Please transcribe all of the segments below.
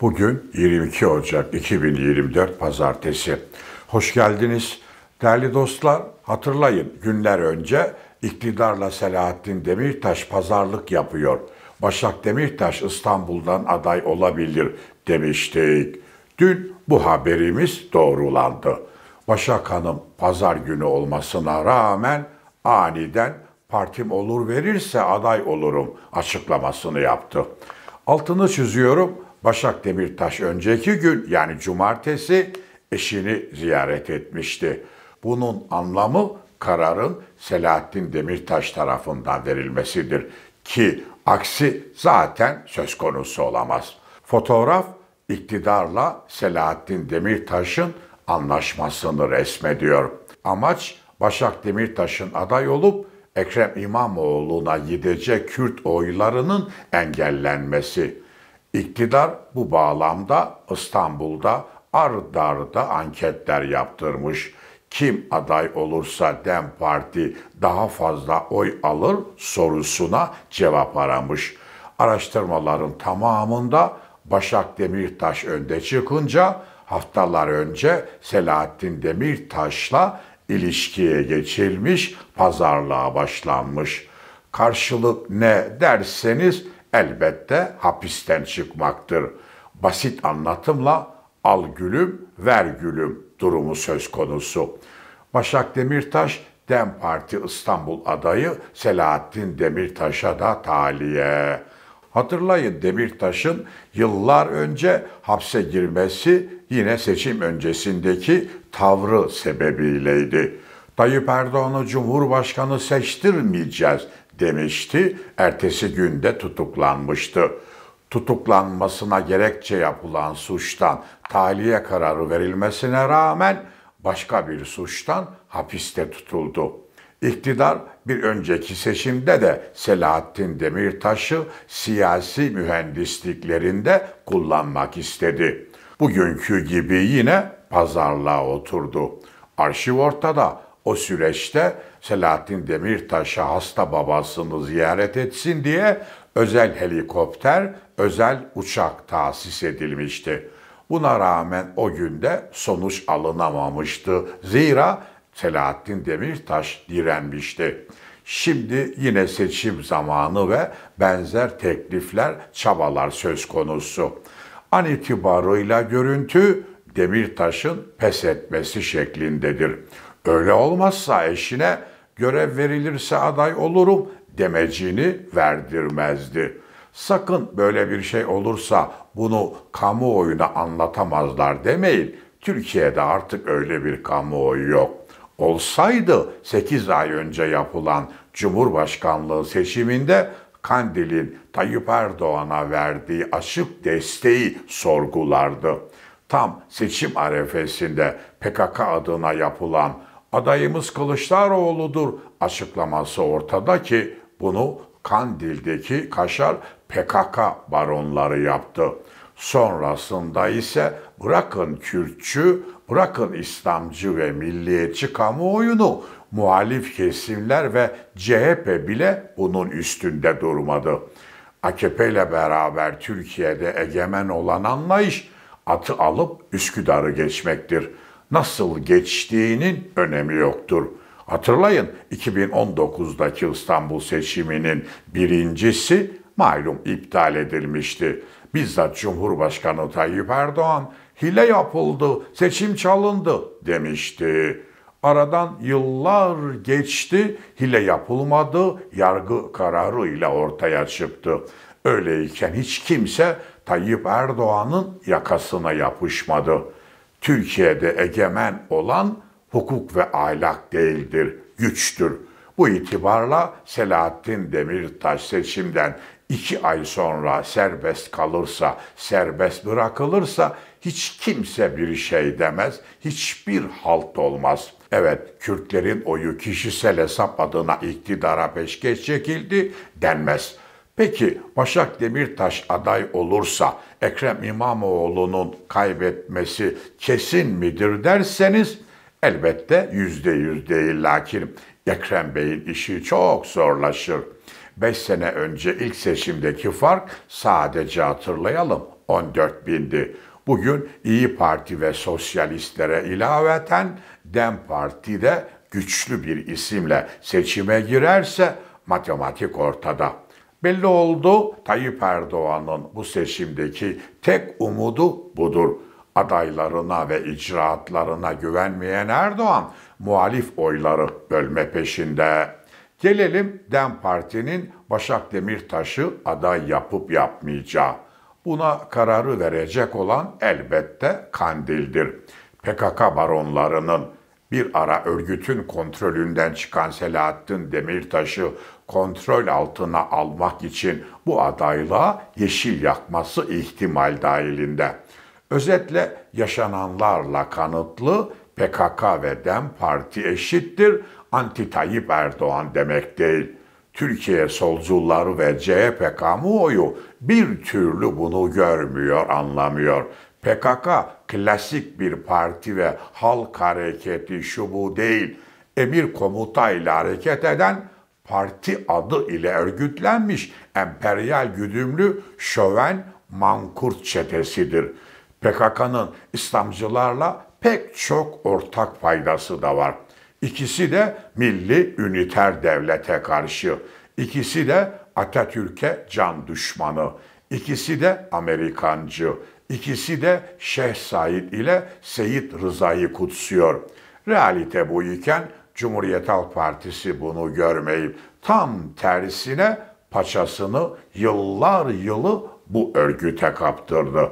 Bugün 22 Ocak 2024 Pazartesi. Hoş geldiniz. Değerli dostlar, hatırlayın günler önce iktidarla Selahattin Demirtaş pazarlık yapıyor. Başak Demirtaş İstanbul'dan aday olabilir demiştik. Dün bu haberimiz doğrulandı. Başak Hanım pazar günü olmasına rağmen aniden partim olur verirse aday olurum açıklamasını yaptı. Altını çiziyorum Başak Demirtaş önceki gün yani cumartesi eşini ziyaret etmişti. Bunun anlamı kararın Selahattin Demirtaş tarafından verilmesidir ki aksi zaten söz konusu olamaz. Fotoğraf iktidarla Selahattin Demirtaş'ın anlaşmasını resmediyor. Amaç Başak Demirtaş'ın aday olup Ekrem İmamoğlu'na gidecek Kürt oylarının engellenmesi. İktidar bu bağlamda İstanbul'da ardarda arda anketler yaptırmış. Kim aday olursa Dem Parti daha fazla oy alır sorusuna cevap aramış. Araştırmaların tamamında Başak Demirtaş önde çıkınca haftalar önce Selahattin Demirtaş'la ilişkiye geçilmiş, pazarlığa başlanmış. Karşılık ne derseniz elbette hapisten çıkmaktır. Basit anlatımla al gülüm, ver gülüm durumu söz konusu. Başak Demirtaş, DEM Parti İstanbul adayı Selahattin Demirtaş'a da taliye. Hatırlayın Demirtaş'ın yıllar önce hapse girmesi yine seçim öncesindeki tavrı sebebiyleydi. Tayyip Erdoğan'ı Cumhurbaşkanı seçtirmeyeceğiz demişti. Ertesi günde tutuklanmıştı. Tutuklanmasına gerekçe yapılan suçtan tahliye kararı verilmesine rağmen başka bir suçtan hapiste tutuldu. İktidar bir önceki seçimde de Selahattin Demirtaş'ı siyasi mühendisliklerinde kullanmak istedi. Bugünkü gibi yine pazarlığa oturdu. Arşiv ortada, o süreçte Selahattin Demirtaş'a hasta babasını ziyaret etsin diye özel helikopter, özel uçak tahsis edilmişti. Buna rağmen o günde sonuç alınamamıştı. Zira Selahattin Demirtaş direnmişti. Şimdi yine seçim zamanı ve benzer teklifler, çabalar söz konusu. An itibarıyla görüntü Demirtaş'ın pes etmesi şeklindedir. Öyle olmazsa eşine görev verilirse aday olurum demecini verdirmezdi. Sakın böyle bir şey olursa bunu kamuoyuna anlatamazlar demeyin. Türkiye'de artık öyle bir kamuoyu yok. Olsaydı 8 ay önce yapılan Cumhurbaşkanlığı seçiminde Kandil'in Tayyip Erdoğan'a verdiği aşık desteği sorgulardı. Tam seçim arefesinde PKK adına yapılan adayımız Kılıçdaroğlu'dur açıklaması ortada ki bunu Kandil'deki Kaşar PKK baronları yaptı. Sonrasında ise bırakın Kürtçü, bırakın İslamcı ve milliyetçi kamuoyunu muhalif kesimler ve CHP bile bunun üstünde durmadı. AKP ile beraber Türkiye'de egemen olan anlayış atı alıp Üsküdar'ı geçmektir.'' nasıl geçtiğinin önemi yoktur. Hatırlayın 2019'daki İstanbul seçiminin birincisi malum iptal edilmişti. Bizzat Cumhurbaşkanı Tayyip Erdoğan hile yapıldı, seçim çalındı demişti. Aradan yıllar geçti, hile yapılmadı, yargı kararıyla ortaya çıktı. Öyleyken hiç kimse Tayyip Erdoğan'ın yakasına yapışmadı. Türkiye'de egemen olan hukuk ve ahlak değildir, güçtür. Bu itibarla Selahattin Demirtaş seçimden iki ay sonra serbest kalırsa, serbest bırakılırsa hiç kimse bir şey demez, hiçbir halt olmaz. Evet, Kürtlerin oyu kişisel hesap adına iktidara peşkeş çekildi denmez. Peki Başak Demirtaş aday olursa Ekrem İmamoğlu'nun kaybetmesi kesin midir derseniz elbette yüzde yüz değil lakin Ekrem Bey'in işi çok zorlaşır. 5 sene önce ilk seçimdeki fark sadece hatırlayalım 14 bindi. Bugün İyi Parti ve Sosyalistlere ilaveten Dem Parti de güçlü bir isimle seçime girerse matematik ortada. Belli oldu Tayyip Erdoğan'ın bu seçimdeki tek umudu budur. Adaylarına ve icraatlarına güvenmeyen Erdoğan muhalif oyları bölme peşinde. Gelelim DEM Parti'nin Başak Demirtaş'ı aday yapıp yapmayacağı. Buna kararı verecek olan elbette Kandil'dir. PKK baronlarının bir ara örgütün kontrolünden çıkan Selahattin Demirtaş'ı kontrol altına almak için bu adaylığa yeşil yakması ihtimal dahilinde. Özetle yaşananlarla kanıtlı PKK ve DEM Parti eşittir anti Tayyip Erdoğan demek değil. Türkiye solcuları ve CHP kamuoyu bir türlü bunu görmüyor, anlamıyor. PKK klasik bir parti ve halk hareketi şu bu değil. Emir komuta ile hareket eden parti adı ile örgütlenmiş emperyal güdümlü şöven mankurt çetesidir. PKK'nın İslamcılarla pek çok ortak faydası da var. İkisi de milli üniter devlete karşı. İkisi de Atatürk'e can düşmanı. İkisi de Amerikancı. İkisi de Şeyh Said ile Seyit Rıza'yı kutsuyor. Realite bu iken Cumhuriyet Halk Partisi bunu görmeyip tam tersine paçasını yıllar yılı bu örgüte kaptırdı.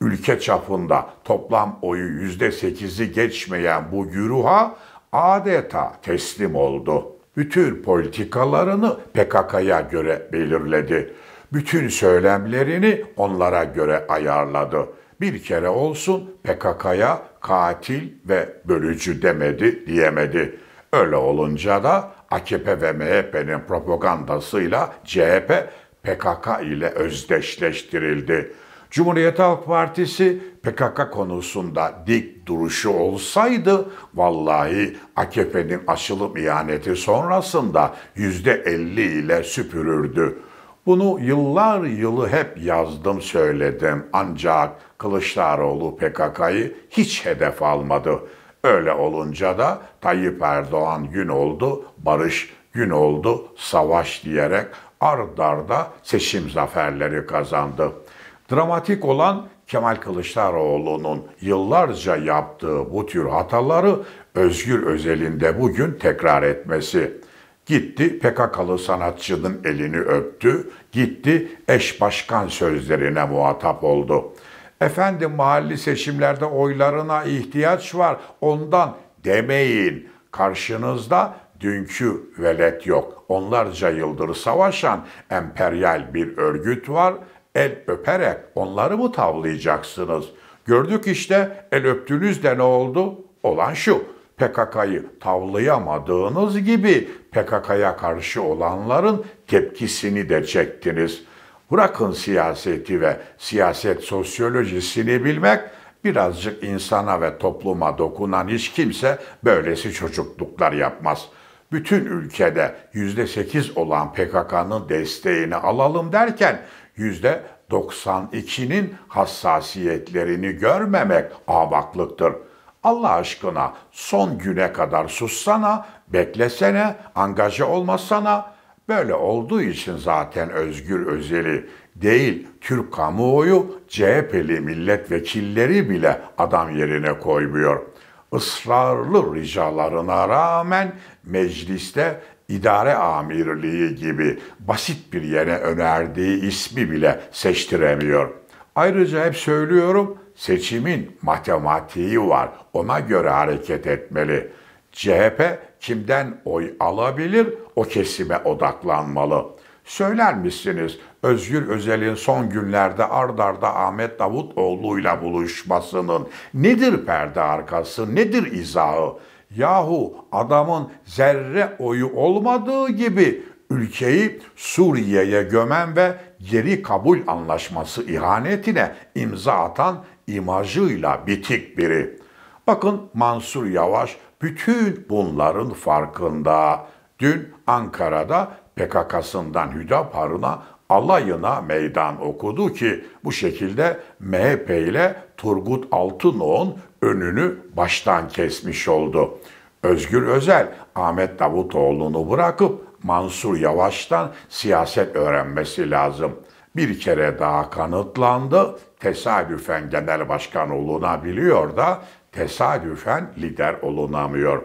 Ülke çapında toplam oyu yüzde sekizi geçmeyen bu yürüha adeta teslim oldu. Bütün politikalarını PKK'ya göre belirledi bütün söylemlerini onlara göre ayarladı. Bir kere olsun PKK'ya katil ve bölücü demedi diyemedi. Öyle olunca da AKP ve MHP'nin propagandasıyla CHP PKK ile özdeşleştirildi. Cumhuriyet Halk Partisi PKK konusunda dik duruşu olsaydı vallahi AKP'nin aşılım ihaneti sonrasında %50 ile süpürürdü. Bunu yıllar yılı hep yazdım söyledim ancak Kılıçdaroğlu PKK'yı hiç hedef almadı. Öyle olunca da Tayyip Erdoğan gün oldu, barış gün oldu, savaş diyerek ard arda seçim zaferleri kazandı. Dramatik olan Kemal Kılıçdaroğlu'nun yıllarca yaptığı bu tür hataları Özgür Özel'in de bugün tekrar etmesi. Gitti PKK'lı sanatçının elini öptü, gitti eş başkan sözlerine muhatap oldu. Efendim mahalli seçimlerde oylarına ihtiyaç var ondan demeyin. Karşınızda dünkü velet yok. Onlarca yıldır savaşan emperyal bir örgüt var. El öperek onları mı tavlayacaksınız? Gördük işte el öptünüz de ne oldu? Olan şu PKK'yı tavlayamadığınız gibi PKK'ya karşı olanların tepkisini de çektiniz. Bırakın siyaseti ve siyaset sosyolojisini bilmek birazcık insana ve topluma dokunan hiç kimse böylesi çocukluklar yapmaz. Bütün ülkede %8 olan PKK'nın desteğini alalım derken %92'nin hassasiyetlerini görmemek avaklıktır.'' Allah aşkına son güne kadar sussana, beklesene, angaje olmasana. Böyle olduğu için zaten Özgür Özel'i değil Türk kamuoyu CHP'li milletvekilleri bile adam yerine koymuyor. Israrlı ricalarına rağmen mecliste idare amirliği gibi basit bir yere önerdiği ismi bile seçtiremiyor. Ayrıca hep söylüyorum seçimin matematiği var. Ona göre hareket etmeli. CHP kimden oy alabilir o kesime odaklanmalı. Söyler misiniz Özgür Özel'in son günlerde ardarda Ahmet Davutoğlu'yla buluşmasının nedir perde arkası, nedir izahı? Yahu adamın zerre oyu olmadığı gibi ülkeyi Suriye'ye gömen ve geri kabul anlaşması ihanetine imza atan imajıyla bitik biri. Bakın Mansur Yavaş bütün bunların farkında. Dün Ankara'da PKK'sından Hüdapar'ına alayına meydan okudu ki bu şekilde MHP ile Turgut Altınoğ'un önünü baştan kesmiş oldu. Özgür Özel Ahmet Davutoğlu'nu bırakıp Mansur Yavaş'tan siyaset öğrenmesi lazım. Bir kere daha kanıtlandı tesadüfen genel başkan olunabiliyor da tesadüfen lider olunamıyor.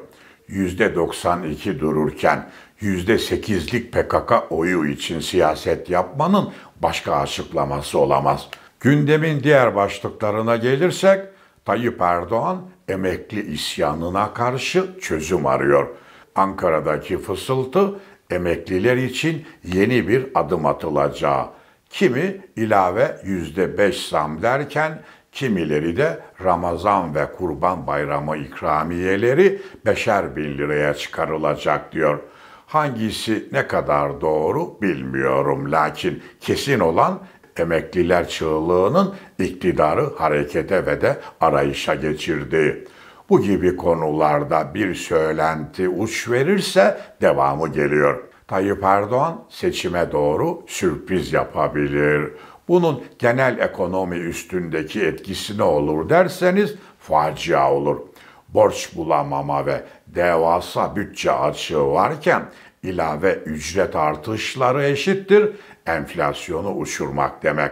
%92 dururken %8'lik PKK oyu için siyaset yapmanın başka açıklaması olamaz. Gündemin diğer başlıklarına gelirsek Tayyip Erdoğan emekli isyanına karşı çözüm arıyor. Ankara'daki fısıltı emekliler için yeni bir adım atılacağı. Kimi ilave yüzde beş zam derken kimileri de Ramazan ve Kurban Bayramı ikramiyeleri beşer bin liraya çıkarılacak diyor. Hangisi ne kadar doğru bilmiyorum lakin kesin olan emekliler çığlığının iktidarı harekete ve de arayışa geçirdiği. Bu gibi konularda bir söylenti uç verirse devamı geliyor.'' Tayyip Erdoğan seçime doğru sürpriz yapabilir. Bunun genel ekonomi üstündeki etkisi ne olur derseniz facia olur. Borç bulamama ve devasa bütçe açığı varken ilave ücret artışları eşittir enflasyonu uçurmak demek.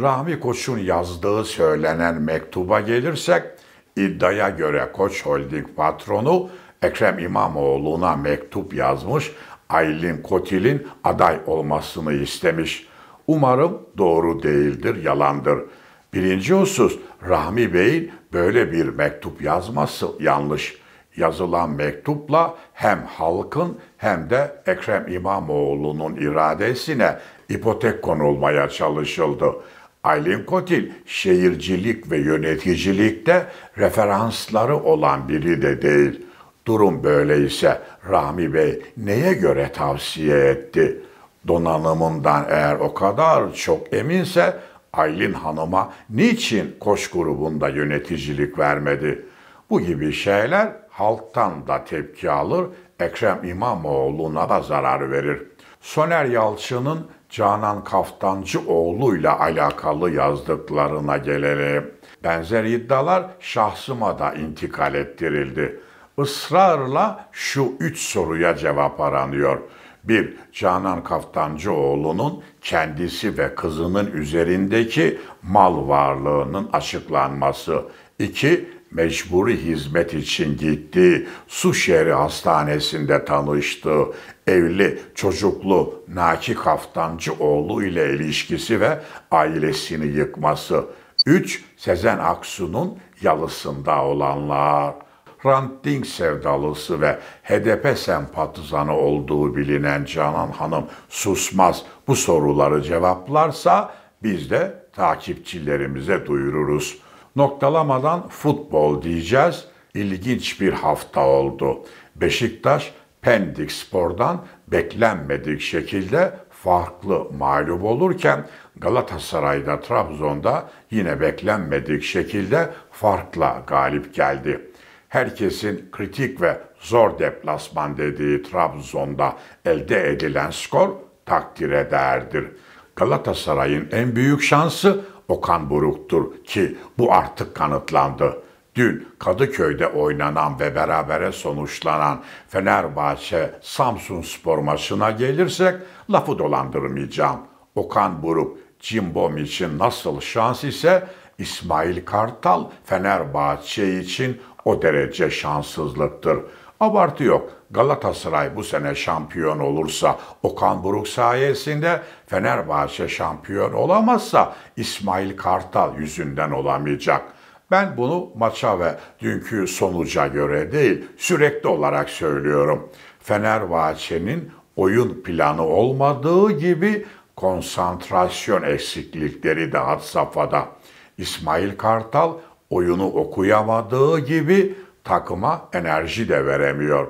Rahmi Koç'un yazdığı söylenen mektuba gelirsek iddiaya göre Koç Holding patronu Ekrem İmamoğlu'na mektup yazmış Aylin Kotil'in aday olmasını istemiş. Umarım doğru değildir, yalandır. Birinci husus Rahmi Bey'in böyle bir mektup yazması yanlış. Yazılan mektupla hem halkın hem de Ekrem İmamoğlu'nun iradesine ipotek konulmaya çalışıldı. Aylin Kotil şehircilik ve yöneticilikte referansları olan biri de değil. Durum böyleyse Rahmi Bey neye göre tavsiye etti? Donanımından eğer o kadar çok eminse Aylin Hanım'a niçin koş grubunda yöneticilik vermedi? Bu gibi şeyler halktan da tepki alır, Ekrem İmamoğlu'na da zarar verir. Soner Yalçın'ın Canan Kaftancı oğluyla alakalı yazdıklarına gelelim. Benzer iddialar şahsıma da intikal ettirildi ısrarla şu üç soruya cevap aranıyor. Bir, Canan Kaftancıoğlu'nun kendisi ve kızının üzerindeki mal varlığının açıklanması. İki, mecburi hizmet için gittiği Suşehri hastanesinde tanıştığı evli çocuklu Naki Kaftancıoğlu ile ilişkisi ve ailesini yıkması. 3. Sezen Aksu'nun yalısında olanlar. Hrant Dink sevdalısı ve HDP sempatizanı olduğu bilinen Canan Hanım susmaz bu soruları cevaplarsa biz de takipçilerimize duyururuz. Noktalamadan futbol diyeceğiz. İlginç bir hafta oldu. Beşiktaş Pendik Spor'dan beklenmedik şekilde farklı mağlup olurken Galatasaray'da Trabzon'da yine beklenmedik şekilde farkla galip geldi herkesin kritik ve zor deplasman dediği Trabzon'da elde edilen skor takdire değerdir. Galatasaray'ın en büyük şansı Okan Buruk'tur ki bu artık kanıtlandı. Dün Kadıköy'de oynanan ve berabere sonuçlanan Fenerbahçe Samsun Spor maçına gelirsek lafı dolandırmayacağım. Okan Buruk Cimbom için nasıl şans ise İsmail Kartal Fenerbahçe için o derece şanssızlıktır. Abartı yok. Galatasaray bu sene şampiyon olursa Okan Buruk sayesinde Fenerbahçe şampiyon olamazsa İsmail Kartal yüzünden olamayacak. Ben bunu maça ve dünkü sonuca göre değil sürekli olarak söylüyorum. Fenerbahçe'nin oyun planı olmadığı gibi konsantrasyon eksiklikleri de had safhada. İsmail Kartal Oyunu okuyamadığı gibi takıma enerji de veremiyor.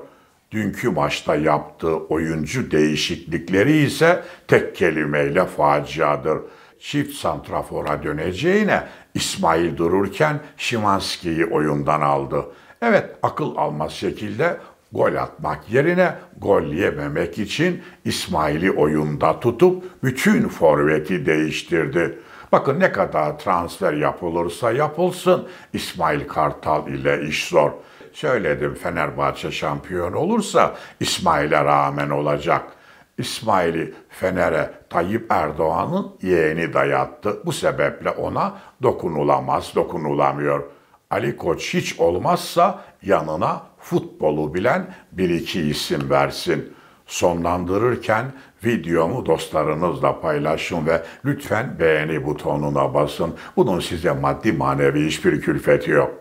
Dünkü maçta yaptığı oyuncu değişiklikleri ise tek kelimeyle faciadır. Çift santrafora döneceğine İsmail dururken Şimanski'yi oyundan aldı. Evet akıl almaz şekilde gol atmak yerine gol yememek için İsmail'i oyunda tutup bütün forveti değiştirdi. Bakın ne kadar transfer yapılırsa yapılsın İsmail Kartal ile iş zor. Söyledim Fenerbahçe şampiyon olursa İsmail'e rağmen olacak. İsmail'i Fener'e Tayyip Erdoğan'ın yeğeni dayattı. Bu sebeple ona dokunulamaz, dokunulamıyor. Ali Koç hiç olmazsa yanına futbolu bilen bir iki isim versin.'' Sonlandırırken videomu dostlarınızla paylaşın ve lütfen beğeni butonuna basın. Bunun size maddi manevi hiçbir külfeti yok.